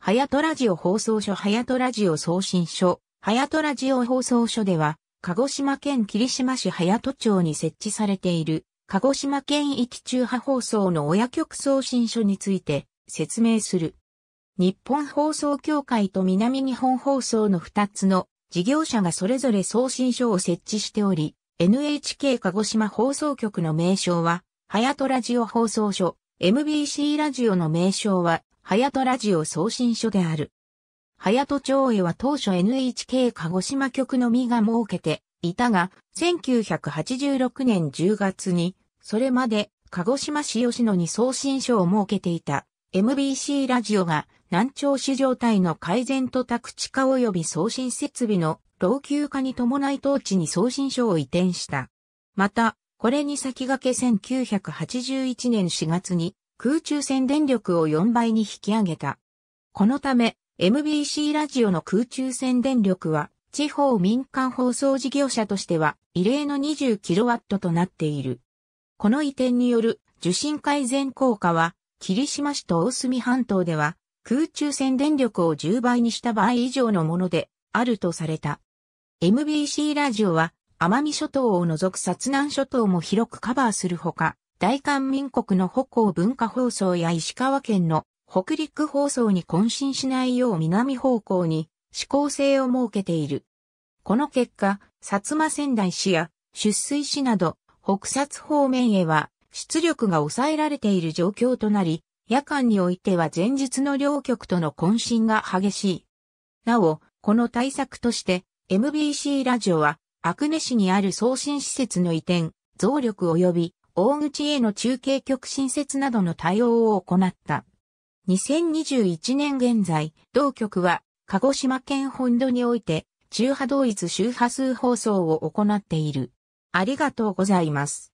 ハヤトラジオ放送所ハヤトラジオ送信所、ハヤトラジオ放送所では、鹿児島県霧島市ヤト町に設置されている、鹿児島県域中波放送の親局送信所について説明する。日本放送協会と南日本放送の2つの事業者がそれぞれ送信所を設置しており、NHK 鹿児島放送局の名称は、ハヤトラジオ放送所、MBC ラジオの名称は、隼人ラジオ送信所である。隼人町へは当初 NHK 鹿児島局のみが設けていたが、1986年10月に、それまで鹿児島市吉野に送信所を設けていた MBC ラジオが南朝市状態の改善と宅地化及び送信設備の老朽化に伴い当地に送信所を移転した。また、これに先駆け1981年4月に空中戦電力を4倍に引き上げた。このため、MBC ラジオの空中戦電力は、地方民間放送事業者としては、異例の 20kW となっている。この移転による受信改善効果は、霧島市と大隅半島では、空中戦電力を10倍にした場合以上のもので、あるとされた。MBC ラジオは、奄美諸島を除く薩南諸島も広くカバーするほか、大韓民国の北港文化放送や石川県の北陸放送に渾身しないよう南方向に指向性を設けている。この結果、薩摩仙台市や出水市など北薩方面へは出力が抑えられている状況となり、夜間においては前日の両局との渾身が激しい。なお、この対策として MBC ラジオは、阿久根市にある送信施設の移転、増力及び大口への中継局新設などの対応を行った。2021年現在、同局は鹿児島県本土において中波同一周波数放送を行っている。ありがとうございます。